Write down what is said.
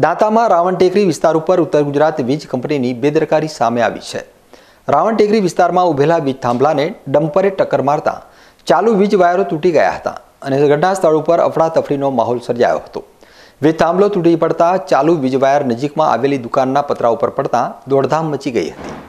દાંતામાં રાવણ ટેકરી વિસ્તાર ઉપર ઉત્તર ગુજરાત વીજ કંપનીની બેદરકારી સામે આવી છે રાવણ ટેકરી વિસ્તારમાં ઉભેલા વીજ થાંભલાને ડમ્પરે ટક્કર મારતા ચાલુ વીજ વાયરો તૂટી ગયા હતા અને ઘટના સ્થળ ઉપર અફડાતફડીનો માહોલ સર્જાયો હતો વીજ થાંભલો તૂટી પડતા ચાલુ વીજ વાયર નજીકમાં આવેલી દુકાનના પતરા ઉપર પડતા દોડધામ મચી ગઈ હતી